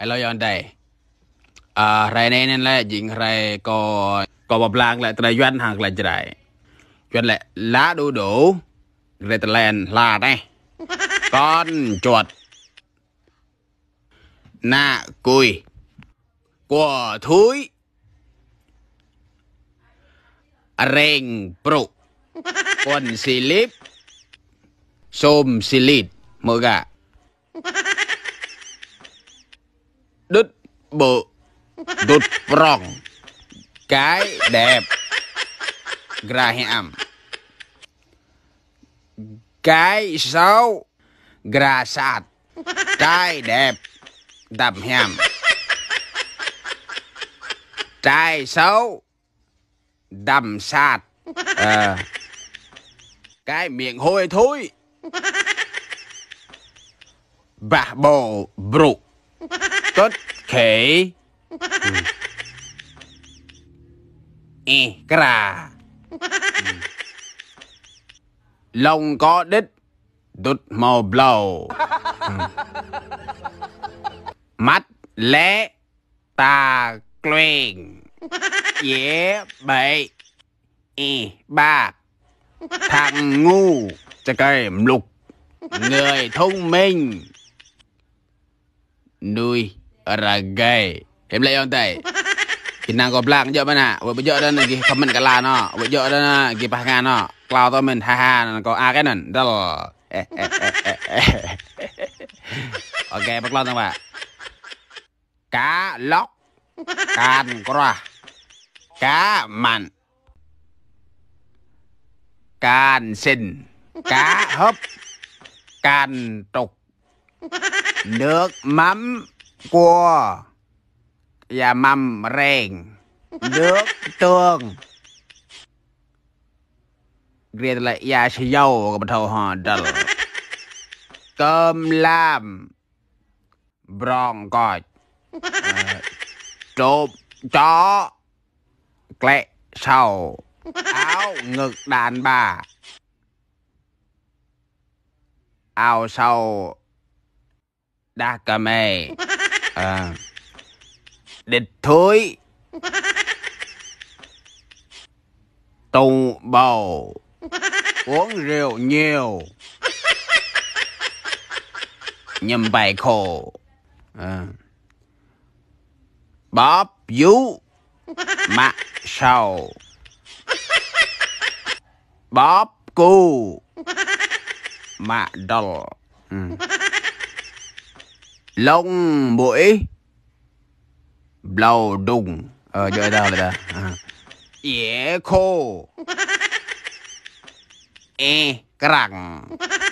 lo yon đây à rai này nên là dính rai có có bọc lang lại trai doanh hàng lại trai doanh lại lá đủ đủ rồi trai lên là đây con chuột na cùi quả thúi rèn pro, quần xì lip xôm xì lịt mơ gà đứt bự đụt prong cái đẹp Graham cái xấu gra sạt cái đẹp đầm hàm trai xấu đầm sạt à, cái miệng hôi thối bà bồ brụ rất khỉ Ê, cái rà ừ. Lông có đít Đút màu blow ừ. Mắt lé ta quen Dễ bậy Ê, ba Thằng ngu Trái cây lục Người thông minh Nuôi Ragai. Em lại on tay. Kinang ko black jo mana. Wo jo dan gi comment là nó giờ đó kala no. Wo jo dan gi pahangan no. ha to men haha ko a kanan dal. Ok, bắt lo thằng bà. Cá lóc. Can cra. Cá mặn. Can sinh. Cá hấp. Can trục. Nước mắm cua và dạ, mầm rèn nước tương riêng lại dạ, ya sẽ dâu của bà thầu hò cơm lam bron coi trộm chó lẹ sầu áo ngực đàn bà áo sầu đa cà mê à địch thối tùng bầu uống rượu nhiều nhầm bài khổ à. bóp vú mặt sầu bóp cu mặt đol ừ lông mũi lầu đùng ờ giờ ra rồi đó dễ khô e cẳng